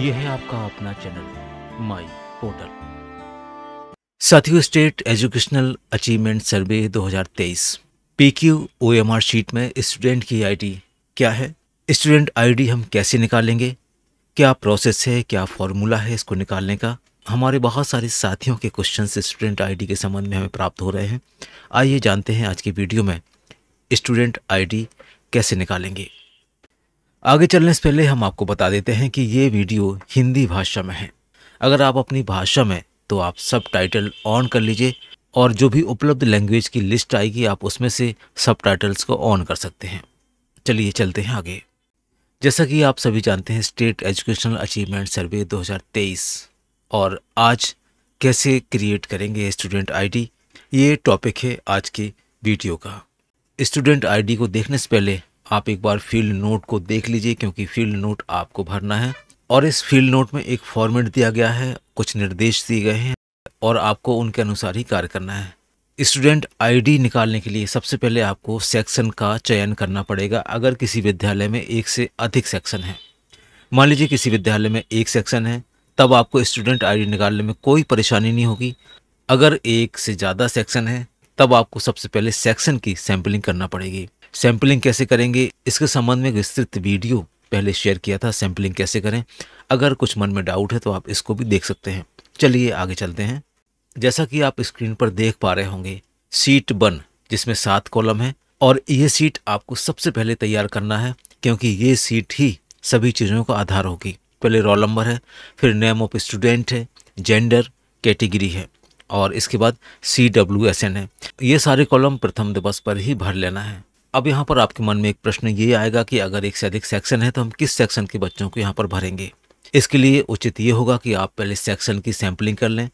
ये है आपका अपना चैनल माई पोर्टल साथियों state educational achievement survey 2023 PQ OMR sheet में स्टूडेंट की आईडी क्या है स्टूडेंट आईडी हम कैसे निकालेंगे क्या प्रोसेस है क्या फॉर्मूला है इसको निकालने का हमारे बहुत सारे साथियों के क्वेश्चन स्टूडेंट आईडी के संबंध में हमें प्राप्त हो रहे हैं आइए जानते हैं आज की वीडियो में स्टूडेंट आईडी कैसे निकालेंगे आगे चलने से पहले हम आपको बता देते हैं कि ये वीडियो हिंदी भाषा में है अगर आप अपनी भाषा में तो आप सब टाइटल ऑन कर लीजिए और जो भी उपलब्ध लैंग्वेज की लिस्ट आएगी आप उसमें से सब टाइटल्स को ऑन कर सकते हैं चलिए चलते हैं आगे जैसा कि आप सभी जानते हैं स्टेट एजुकेशनल अचीवमेंट सर्वे 2023 और आज कैसे क्रिएट करेंगे स्टूडेंट आईडी ये टॉपिक है आज के वीडियो का स्टूडेंट आईडी को देखने से पहले आप एक बार फील्ड नोट को देख लीजिए क्योंकि फील्ड नोट आपको भरना है और इस फील्ड नोट में एक फॉर्मेट दिया गया है कुछ निर्देश दिए गए हैं और आपको उनके अनुसार ही कार्य करना है स्टूडेंट आईडी निकालने के लिए सबसे पहले आपको सेक्शन का चयन करना पड़ेगा अगर किसी विद्यालय में एक से अधिक सेक्शन है मान लीजिए किसी विद्यालय में एक सेक्शन है तब आपको स्टूडेंट आईडी निकालने में कोई परेशानी नहीं होगी अगर एक से ज़्यादा सेक्शन है तब आपको सबसे पहले सेक्शन की सैम्पलिंग करना पड़ेगी सैम्पलिंग कैसे करेंगे इसके संबंध में विस्तृत वीडियो पहले शेयर किया था सैम्पलिंग कैसे करें अगर कुछ मन में डाउट है तो आप इसको भी देख सकते हैं चलिए आगे चलते हैं जैसा कि आप स्क्रीन पर देख पा रहे होंगे सीट बन जिसमें सात कॉलम है और ये सीट आपको सबसे पहले तैयार करना है क्योंकि ये सीट ही सभी चीज़ों का आधार होगी पहले रोल नंबर है फिर नेम ऑफ स्टूडेंट है जेंडर कैटेगरी है और इसके बाद सी डब्ल्यू एस एन है ये सारे कॉलम प्रथम दिवस पर ही भर लेना है अब यहाँ पर आपके मन में एक प्रश्न ये आएगा कि अगर एक से अधिक सेक्शन है तो हम किस सेक्शन के बच्चों को यहाँ पर भरेंगे इसके लिए उचित ये होगा कि आप पहले सेक्शन की सैम्पलिंग कर लें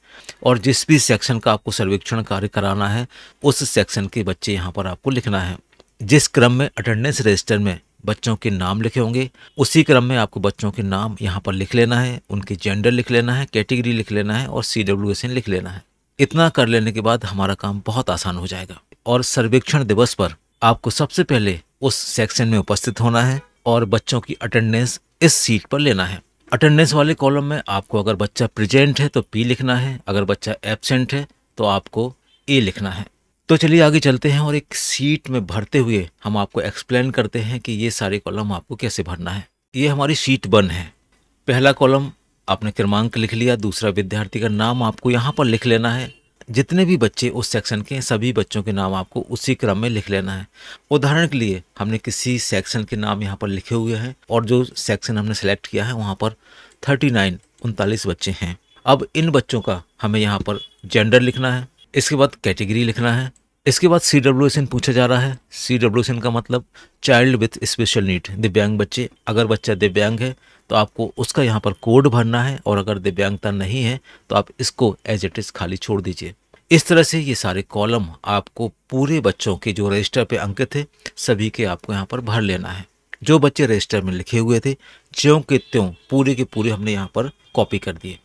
और जिस भी सेक्शन का आपको सर्वेक्षण कार्य कराना है उस सेक्शन के बच्चे यहाँ पर आपको लिखना है जिस क्रम में अटेंडेंस रजिस्टर में बच्चों के नाम लिखे होंगे उसी क्रम में आपको बच्चों के नाम यहाँ पर लिख लेना है उनके जेंडर लिख लेना है कैटेगरी लिख लेना है और सी डब्ल्यू एस एन लिख लेना है इतना कर लेने के बाद हमारा काम बहुत आसान हो जाएगा और सर्वेक्षण दिवस पर आपको सबसे पहले उस सेक्शन में उपस्थित होना है और बच्चों की अटेंडेंस इस सीट पर लेना है अटेंडेंस वाले कॉलम में आपको अगर बच्चा प्रेजेंट है तो पी लिखना है अगर बच्चा एबसेंट है तो आपको ए लिखना है तो चलिए आगे चलते हैं और एक सीट में भरते हुए हम आपको एक्सप्लेन करते हैं कि ये सारे कॉलम आपको कैसे भरना है ये हमारी सीट वन है पहला कॉलम आपने क्रमांक लिख लिया दूसरा विद्यार्थी का नाम आपको यहाँ पर लिख लेना है जितने भी बच्चे उस सेक्शन के सभी बच्चों के नाम आपको उसी क्रम में लिख लेना है उदाहरण के लिए हमने किसी सेक्शन के नाम यहाँ पर लिखे हुए हैं और जो सेक्शन हमने सेलेक्ट किया है वहाँ पर थर्टी नाइन उनतालीस बच्चे हैं अब इन बच्चों का हमें यहाँ पर जेंडर लिखना है इसके बाद कैटेगरी लिखना है इसके बाद सी डब्ल्यू एस एन पूछा जा रहा है सी डब्ल्यू एस एन का मतलब चाइल्ड विथ स्पेशल नीड दिव्यांग बच्चे अगर बच्चा दिव्यांग है तो आपको उसका यहाँ पर कोड भरना है और अगर दिव्यांगता नहीं है तो आप इसको एज इट इज़ खाली छोड़ दीजिए इस तरह से ये सारे कॉलम आपको पूरे बच्चों के जो रजिस्टर पे अंकित थे सभी के आपको यहाँ पर भर लेना है जो बच्चे रजिस्टर में लिखे हुए थे ज्यों के त्यों पूरे के पूरे हमने यहाँ पर कॉपी कर दिए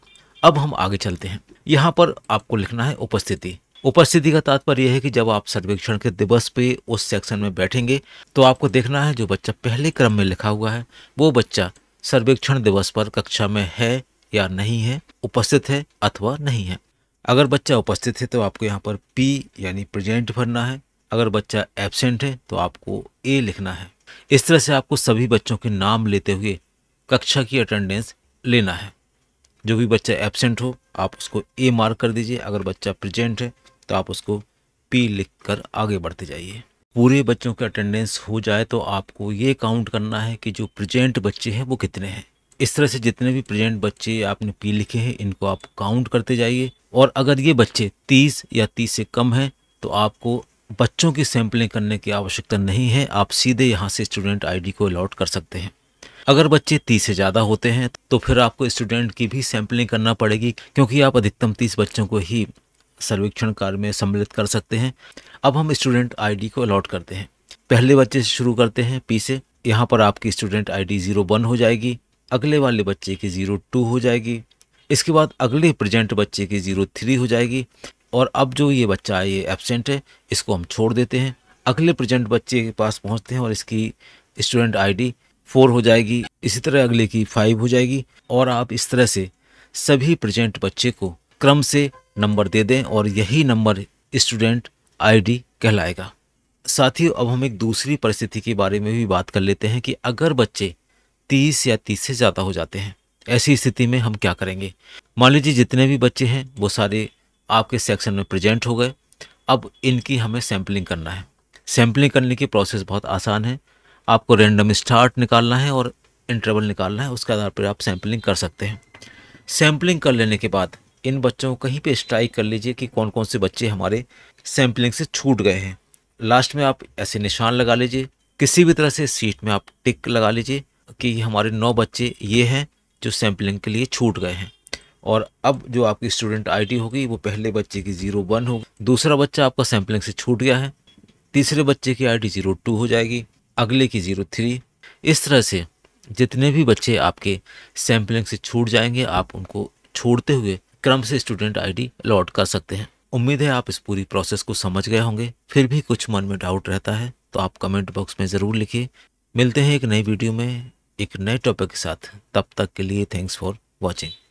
अब हम आगे चलते हैं यहाँ पर आपको लिखना है उपस्थिति उपस्थिति का तात्पर्य यह है कि जब आप सर्वेक्षण के दिवस पे उस सेक्शन में बैठेंगे तो आपको देखना है जो बच्चा पहले क्रम में लिखा हुआ है वो बच्चा सर्वेक्षण दिवस पर कक्षा में है या नहीं है उपस्थित है अथवा नहीं है अगर बच्चा उपस्थित है तो आपको यहाँ पर पी यानी प्रेजेंट भरना है अगर बच्चा एबसेंट है तो आपको ए लिखना है इस तरह से आपको सभी बच्चों के नाम लेते हुए कक्षा की अटेंडेंस लेना है जो भी बच्चा एबसेंट हो आप उसको ए मार्क कर दीजिए अगर बच्चा प्रेजेंट है तो आप उसको पी लिख कर आगे बढ़ते जाइए पूरे बच्चों का अटेंडेंस हो जाए तो आपको ये काउंट करना है कि जो प्रेजेंट बच्चे हैं वो कितने हैं इस तरह से जितने भी प्रेजेंट बच्चे आपने पी लिखे हैं इनको आप काउंट करते जाइए और अगर ये बच्चे तीस या तीस से कम हैं तो आपको बच्चों की सैंपलिंग करने की आवश्यकता नहीं है आप सीधे यहाँ से स्टूडेंट आई को अलॉट कर सकते हैं अगर बच्चे तीस से ज़्यादा होते हैं तो फिर आपको स्टूडेंट की भी सैंपलिंग करना पड़ेगी क्योंकि आप अधिकतम तीस बच्चों को ही सर्वेक्षण कार्य में सम्मिलित कर सकते हैं अब हम स्टूडेंट आईडी को अलॉट करते हैं पहले बच्चे से शुरू करते हैं पी से यहाँ पर आपकी स्टूडेंट आईडी जीरो वन हो जाएगी अगले वाले बच्चे की जीरो टू हो जाएगी इसके बाद अगले प्रेजेंट बच्चे की जीरो थ्री हो जाएगी और अब जो ये बच्चा है ये एबसेंट है इसको हम छोड़ देते हैं अगले प्रेजेंट बच्चे के पास पहुँचते हैं और इसकी स्टूडेंट आईडी फोर हो जाएगी इसी तरह अगले की फाइव हो जाएगी और आप इस तरह से सभी प्रेजेंट बच्चे को क्रम से नंबर दे दें और यही नंबर स्टूडेंट आईडी कहलाएगा साथ ही अब हम एक दूसरी परिस्थिति के बारे में भी बात कर लेते हैं कि अगर बच्चे तीस या तीस से ज़्यादा हो जाते हैं ऐसी स्थिति में हम क्या करेंगे मान लीजिए जितने भी बच्चे हैं वो सारे आपके सेक्शन में प्रजेंट हो गए अब इनकी हमें सैम्पलिंग करना है सैम्पलिंग करने की प्रोसेस बहुत आसान है आपको रेंडम स्टार्ट निकालना है और इंटरवल निकालना है उसके आधार पर आप सैम्पलिंग कर सकते हैं सैम्पलिंग कर लेने के बाद इन बच्चों को कहीं पे स्ट्राइक कर लीजिए कि कौन कौन से बच्चे हमारे सैम्पलिंग से छूट गए हैं लास्ट में आप ऐसे निशान लगा लीजिए किसी भी तरह से सीट में आप टिक लगा लीजिए कि हमारे नौ बच्चे ये हैं जो सैम्पलिंग के लिए छूट गए हैं और अब जो आपकी स्टूडेंट आईडी होगी वो पहले बच्चे की ज़ीरो वन होगी दूसरा बच्चा आपका सैम्पलिंग से छूट गया है तीसरे बच्चे की आईडी ज़ीरो टू हो जाएगी अगले की ज़ीरो थ्री इस तरह से जितने भी बच्चे आपके सैम्पलिंग से छूट जाएंगे आप उनको छोड़ते हुए क्रम से स्टूडेंट आईडी अलॉट कर सकते हैं उम्मीद है आप इस पूरी प्रोसेस को समझ गए होंगे फिर भी कुछ मन में डाउट रहता है तो आप कमेंट बॉक्स में ज़रूर लिखिए मिलते हैं एक नई वीडियो में एक नए टॉपिक के साथ तब तक के लिए थैंक्स फॉर वॉचिंग